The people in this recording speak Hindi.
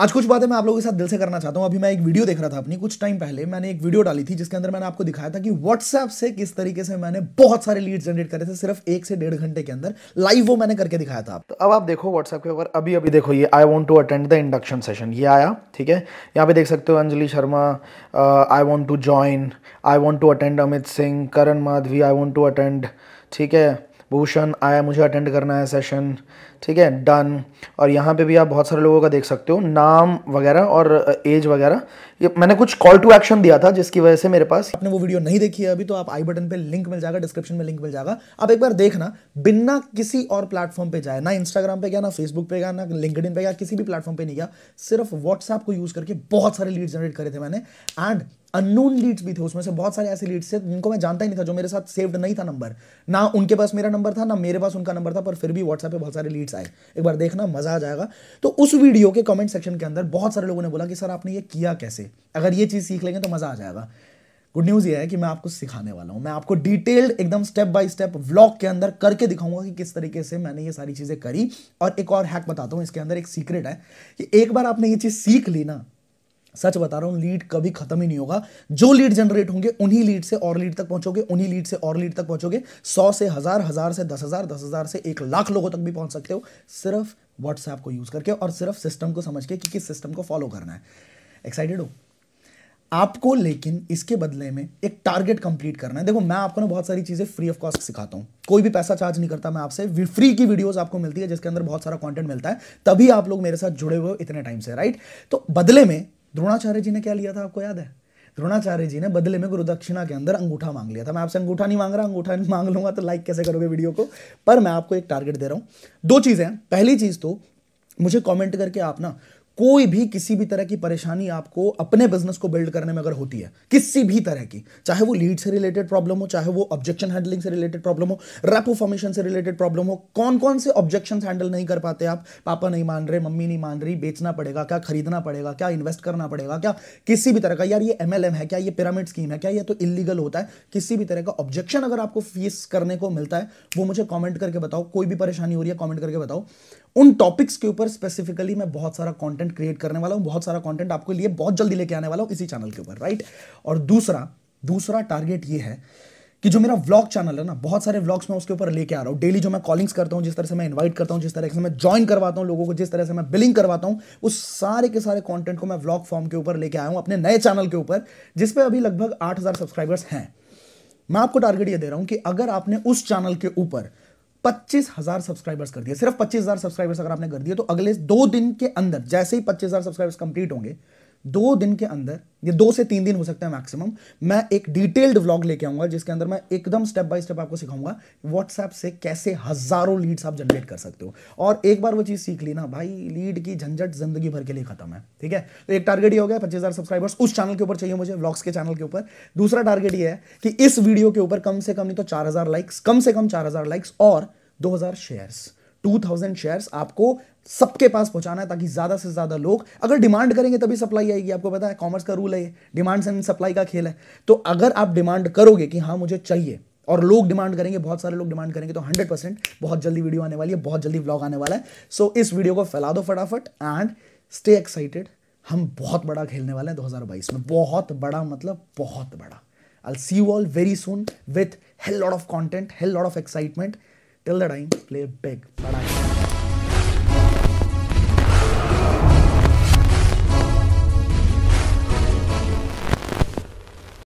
आज कुछ बातें मैं आप लोगों के साथ दिल से करना चाहता हूँ अभी मैं एक वीडियो देख रहा था अपनी कुछ टाइम पहले मैंने एक वीडियो डाली थी जिसके अंदर मैंने आपको दिखाया था कि व्हाट्सएप से किस तरीके से मैंने बहुत सारे लीड जनरेट करे थे सिर्फ एक से डेढ़ घंटे के अंदर लाइव वो मैंने करके दिखाया था तो अब आप देखो व्हाट्सएप के ऊपर अभी अभी देखो ये I want to attend the induction session ये आया ठीक है यहाँ पे देख सकते हो Anjali Sharma I want to join I want to attend Amit Singh Karan Madhavi I want to attend ठीक है भूषण आया मुझे अटेंड करना है सेशन ठीक है डन और यहाँ पे भी आप बहुत सारे लोगों का देख सकते हो नाम वगैरह और एज वगैरह ये मैंने कुछ कॉल टू एक्शन दिया था जिसकी वजह से मेरे पास आपने वो वीडियो नहीं देखी है अभी तो आप आई बटन पे लिंक मिल जाएगा डिस्क्रिप्शन में लिंक मिल जाएगा आप एक बार देखना बिना किसी और प्लेटफॉर्म पे जाए ना इंस्टाग्राम पे गया ना फेसबुक पे गया ना लिंकड पे गया किसी भी प्लेटफॉर्म पे नहीं गया सिर्फ व्हाट्सएप को यूज करके बहुत सारे लीड जनरेट करे थे मैंने एंड अननोन लीड्स भी थे उसमें से बहुत सारे ऐसे लीड्स थे जिनको मैं जानता ही नहीं था जो मेरे साथ सेव्ड नहीं था नंबर ना उनके पास मेरा नंबर था ना मेरे पास उनका नंबर था पर फिर भी व्हाट्सएप पे बहुत सारे लीड्स आए एक बार देखना मजा आ जाएगा तो उस वीडियो के कमेंट सेक्शन के अंदर बहुत सारे लोगों ने बोला कि सर आपने ये किया कैसे अगर ये चीज़ सीख लेंगे तो मज़ा आ जाएगा गुड न्यूज़ ये है कि मैं आपको सिखाने वाला हूँ मैं आपको डिटेल्ड एकदम स्टेप बाय स्टेप व्लॉग के अंदर करके दिखाऊंगा कि किस तरीके से मैंने ये सारी चीज़ें करी और एक और हैक बताता हूँ इसके अंदर एक सीक्रेट है कि एक बार आपने ये चीज़ सीख ली ना सच बता रहा हूँ लीड कभी खत्म ही नहीं होगा जो लीड जनरेट होंगे उन्हीं लीड से और लीड तक पहुंचोगे उन्हीं लीड से और लीड तक पहुंचोगे सौ से हजार हजार से दस हजार दस हजार से एक लाख लोगों तक भी पहुंच सकते हो सिर्फ व्हाट्सएप को यूज करके और सिर्फ सिस्टम को समझ के कि किस सिस्टम को फॉलो करना है एक्साइटेड हो आपको लेकिन इसके बदले में एक टारगेट कंप्लीट करना है देखो मैं आपको ना बहुत सारी चीज़ें फ्री ऑफ कॉस्ट सिखाता हूं कोई भी पैसा चार्ज नहीं करता मैं आपसे फ्री की वीडियोस आपको मिलती है जिसके अंदर बहुत सारा कंटेंट मिलता है तभी आप लोग मेरे साथ जुड़े हुए इतने टाइम से राइट तो बदले में द्रोणाचार्य जी ने क्या लिया था आपको याद है द्रोणाचार्य जी ने बदले में गुरुदक्षिणा के अंदर अंगूठा मांग लिया था मैं आपसे अंगूठा नहीं मांग रहा अंगूठा नहीं मांग लूंगा तो लाइक कैसे करोगे वीडियो को पर मैं आपको एक टारगेट दे रहा हूं दो चीज़ें पहली चीज़ तो मुझे कमेंट करके आप ना कोई भी किसी भी तरह की परेशानी आपको अपने बिजनेस को बिल्ड करने में अगर होती है किसी भी तरह की चाहे वो लीड से रिलेटेड प्रॉब्लम हो चाहे वो ऑब्जेक्शन हैंडलिंग से रिलेटेड प्रॉब्लम हो रेपो फॉर्मेशन से रिलेटेड प्रॉब्लम हो कौन कौन से ऑब्जेक्शन हैंडल नहीं कर पाते आप पापा नहीं मान रहे मम्मी नहीं मान रही बेचना पड़ेगा क्या खरीदना पड़ेगा क्या इन्वेस्ट करना पड़ेगा क्या किसी भी तरह का यार ये एम है क्या ये पिरामिड स्कीम है क्या ये तो इलीगल होता है किसी भी तरह का ऑब्जेक्शन अगर आपको फेस करने को मिलता है वो मुझे कॉमेंट करके बताओ कोई भी परेशानी हो रही है कॉमेंट करके बताओ उन टॉपिक्स के ऊपर स्पेसिफिकली मैं बहुत सारा कंटेंट क्रिएट करने वाला हूँ बहुत सारा कंटेंट आपके लिए बहुत जल्दी लेके आने वाला हूं इसी चैनल के ऊपर राइट और दूसरा दूसरा टारगेट ये है कि जो मेरा व्लॉग चैनल है ना बहुत सारे व्लॉग्स मैं उसके ऊपर लेके आ रहा हूँ डेली जो मैं कॉलिंग्स करता हूँ जिस तरह से मैं इनवाइट करता हूँ जिस तरह से मैं ज्वाइन करवाता हूँ लोगों को जिस तरह से मैं बिलिंग करवाता हूँ उस सारे के सारे कंटेंट को मैं व्लॉग फॉर्म के ऊपर लेके आया हूँ अपने नए चैनल के ऊपर जिसपे अभी लगभग आठ सब्सक्राइबर्स हैं मैं आपको टारगेट ये दे रहा हूँ कि अगर आपने उस चैनल के ऊपर पच्चीस हजार सब्सक्राइबर्स कर दिया सिर्फ पच्चीस हजार सब्सक्राइबर्स अगर आपने कर दिए तो अगले दो दिन के अंदर जैसे ही पच्चीस हजार सब्सक्राइबर्स कंप्लीट होंगे दो दिन के अंदर ये दो से तीन दिन हो सकता है मैक्सिमम मैं एक डिटेल्ड व्लॉग लेके आऊंगा जिसके अंदर मैं एकदम स्टेप बाय स्टेप आपको सिखाऊंगा व्हाट्सएप से कैसे हजारों लीड्स आप जनरेट कर सकते हो और एक बार वो चीज़ सीख ली ना भाई लीड की झंझट जिंदगी भर के लिए खत्म है ठीक है तो एक टारगेट ये हो गया पच्चीस सब्सक्राइबर्स उस चैनल के ऊपर चाहिए मुझे व्लॉग्स के चैनल के ऊपर दूसरा टारगेट ये है कि इस वीडियो के ऊपर कम से कम नहीं तो चार लाइक्स कम से कम चार लाइक्स और दो शेयर्स 2000 शेयर्स आपको सबके पास पहुंचाना है ताकि ज़्यादा से ज़्यादा लोग अगर डिमांड करेंगे तभी सप्लाई आएगी आपको पता है कॉमर्स का रूल है डिमांड एंड सप्लाई का खेल है तो अगर आप डिमांड करोगे कि हाँ मुझे चाहिए और लोग डिमांड करेंगे बहुत सारे लोग डिमांड करेंगे तो 100 परसेंट बहुत जल्दी वीडियो आने वाली है बहुत जल्दी ब्लॉग आने वाला है सो so, इस वीडियो को फैला दो फटाफट एंड स्टे एक्साइटेड हम बहुत बड़ा खेलने वाले हैं 2022 में बहुत बड़ा मतलब बहुत बड़ा I see you all very soon with whole lot of content whole lot of excitement Till the time, play big. Bye-bye.